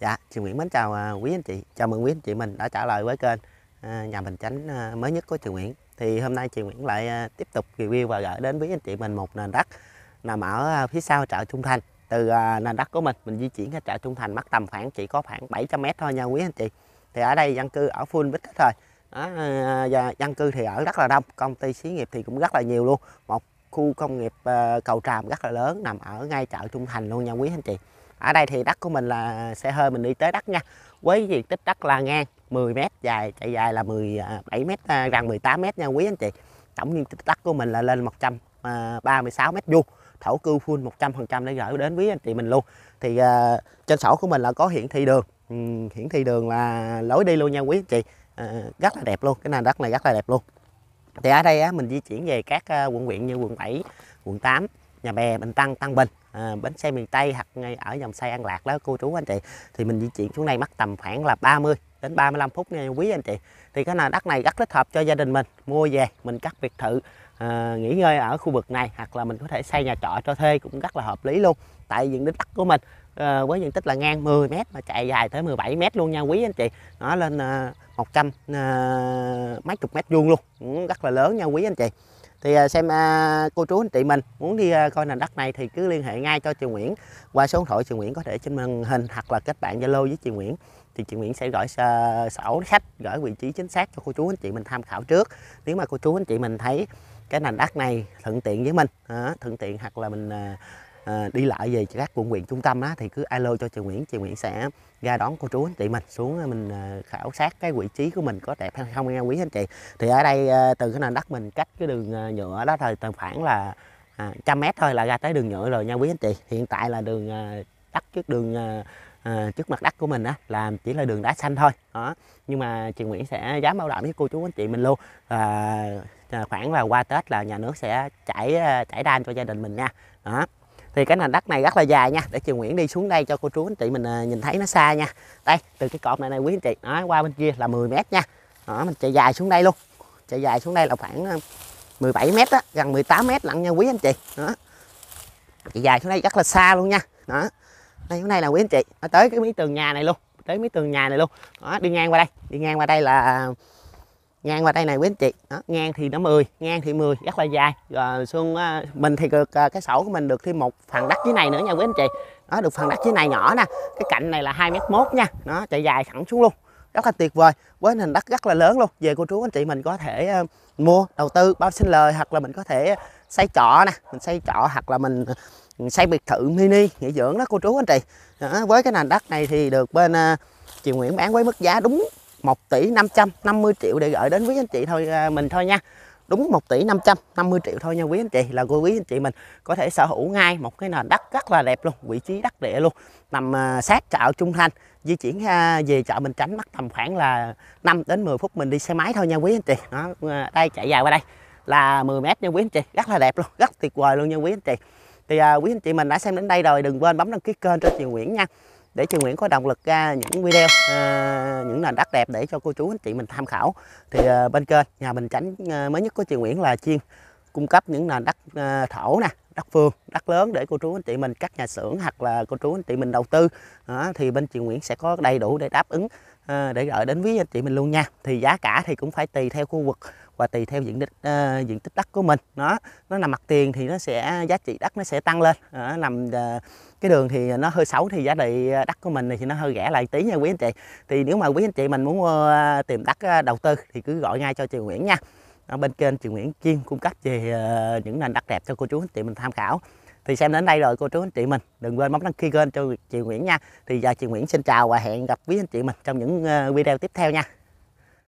Dạ, chị Nguyễn mến chào à, quý anh chị, chào mừng quý anh chị mình đã trả lời với kênh à, nhà Bình Chánh à, mới nhất của chị Nguyễn. Thì hôm nay chị Nguyễn lại tiếp tục review và gửi đến quý anh chị mình một nền đất nằm ở phía sau chợ Trung Thành. Từ nền đất của mình, mình di chuyển ra chợ Trung Thành mất tầm khoảng chỉ có khoảng 700 m thôi nha quý anh chị. Thì ở đây dân cư ở full bích hết rồi. Đó, và dân cư thì ở rất là đông, công ty xí nghiệp thì cũng rất là nhiều luôn. Một khu công nghiệp cầu tràm rất là lớn nằm ở ngay chợ Trung Thành luôn nha quý anh chị ở đây thì đất của mình là xe hơi mình đi tới đất nha với diện tích đất là ngang 10 m dài chạy dài là 17 m gần 18 m nha quý anh chị tổng diện tích đất của mình là lên 136 à, m vuông thổ cư full 100% để gửi đến quý anh chị mình luôn thì uh, trên sổ của mình là có hiển thị đường ừ, hiển thị đường là lối đi luôn nha quý anh chị uh, rất là đẹp luôn cái nền đất này rất là đẹp luôn thì ở đây á, mình di chuyển về các quận huyện như quận 7 quận 8 nhà bè bình tăng tăng bình à, bến xe miền tây hoặc ngay ở dòng xe an lạc đó cô chú anh chị thì mình di chuyển xuống đây mất tầm khoảng là 30 đến 35 phút nha quý anh chị thì cái là đất này rất thích hợp cho gia đình mình mua về mình cắt biệt thự à, nghỉ ngơi ở khu vực này hoặc là mình có thể xây nhà trọ cho thuê cũng rất là hợp lý luôn tại diện tích đất của mình à, với diện tích là ngang 10 m mà chạy dài tới 17 m luôn nha quý anh chị nó lên à, 100 à, mấy chục mét vuông luôn cũng rất là lớn nha quý anh chị thì à, xem à, cô chú anh chị mình muốn đi à, coi nền đất này thì cứ liên hệ ngay cho chị Nguyễn qua số điện thoại chị Nguyễn có thể trên màn hình hoặc là kết bạn Zalo với chị Nguyễn thì chị Nguyễn sẽ gửi sổ khách gửi vị trí chính xác cho cô chú anh chị mình tham khảo trước nếu mà cô chú anh chị mình thấy cái nền đất này thuận tiện với mình thuận tiện hoặc là mình Ờ, đi lại về các quận huyện trung tâm á, thì cứ alo cho chị Nguyễn chị Nguyễn sẽ ra đón cô chú anh chị mình xuống ờ, mình ờ, khảo sát cái vị trí của mình có đẹp hay không nha quý anh chị thì ở đây từ cái nền đất mình cách cái đường nhựa đó thì tầm khoảng là à, trăm mét thôi là ra tới đường nhựa rồi nha quý anh chị hiện tại là đường đất trước đường à, trước mặt đất của mình á là chỉ là đường đá xanh thôi đó nhưng mà chị Nguyễn sẽ dám bảo đảm với cô chú anh chị mình luôn à, khoảng là qua Tết là nhà nước sẽ chảy chảy đan cho gia đình mình nha đó thì cái nền đất này rất là dài nha để chị Nguyễn đi xuống đây cho cô chú anh chị mình à, nhìn thấy nó xa nha đây từ cái cột này này quý anh chị đó qua bên kia là 10 mét nha đó mình chạy dài xuống đây luôn chạy dài xuống đây là khoảng 17 à, mét đó gần 18 mét lận nha quý anh chị đó chạy dài xuống đây rất là xa luôn nha đó đây hôm nay là quý anh chị nó tới cái mấy tường nhà này luôn tới mấy tường nhà này luôn đó đi ngang qua đây đi ngang qua đây là ngang qua đây này quý anh chị đó, ngang thì nó 10 ngang thì 10 rất là dài rồi xuân ờ, mình thì được ờ, cái sổ của mình được thêm một phần đất dưới này nữa nha quý anh chị nó được phần đất dưới này nhỏ nè cái cạnh này là hai mét mốt nha nó chạy dài thẳng xuống luôn rất là tuyệt vời với nền đất rất là lớn luôn về cô chú anh chị mình có thể ờ, mua đầu tư bao sinh lời hoặc là mình có thể xây trọ nè mình xây trọ hoặc là mình ừ, xây biệt thự mini nghỉ dưỡng đó cô chú anh chị đó, với cái nền đất này thì được bên chị Nguyễn bán với mức giá đúng 1 tỷ 550 triệu để gửi đến quý anh chị thôi à, mình thôi nha đúng 1 tỷ 550 triệu thôi nha quý anh chị là cô quý anh chị mình có thể sở hữu ngay một cái nền đất rất là đẹp luôn vị trí đắc địa luôn nằm à, sát chợ Trung Thanh di chuyển à, về chợ Bình Chánh mất tầm khoảng là 5 đến 10 phút mình đi xe máy thôi nha quý anh chị đó đây chạy dài qua đây là 10 mét nha quý anh chị rất là đẹp luôn rất tuyệt vời luôn nha quý anh chị thì quý anh chị mình đã xem đến đây rồi đừng quên bấm đăng ký kênh cho chị Nguyễn nha để chị Nguyễn có động lực ra những video à, những nền đất đẹp để cho cô chú anh chị mình tham khảo thì à, bên kênh nhà Bình Chánh à, mới nhất của chị Nguyễn là chuyên cung cấp những nền đất à, thổ nè đất phương đất lớn để cô chú anh chị mình các nhà xưởng hoặc là cô chú anh chị mình đầu tư à, thì bên chị Nguyễn sẽ có đầy đủ để đáp ứng à, để gửi đến với anh chị mình luôn nha thì giá cả thì cũng phải tùy theo khu vực và tùy theo diện tích uh, diện tích đất của mình nó nó nằm mặt tiền thì nó sẽ giá trị đất nó sẽ tăng lên à, nằm uh, cái đường thì nó hơi xấu thì giá trị đất của mình thì nó hơi rẻ lại tí nha quý anh chị thì nếu mà quý anh chị mình muốn uh, tìm đất ờ, đầu tư thì cứ gọi ngay cho chị Nguyễn nha ở bên kênh chị Nguyễn chuyên cung cấp về uh, những nền đất đẹp cho cô chú anh chị mình tham khảo thì xem đến đây rồi cô chú anh chị mình đừng quên bấm đăng ký kênh cho chị Nguyễn nha thì giờ chị Nguyễn xin chào và hẹn gặp quý anh chị mình trong những video tiếp theo nha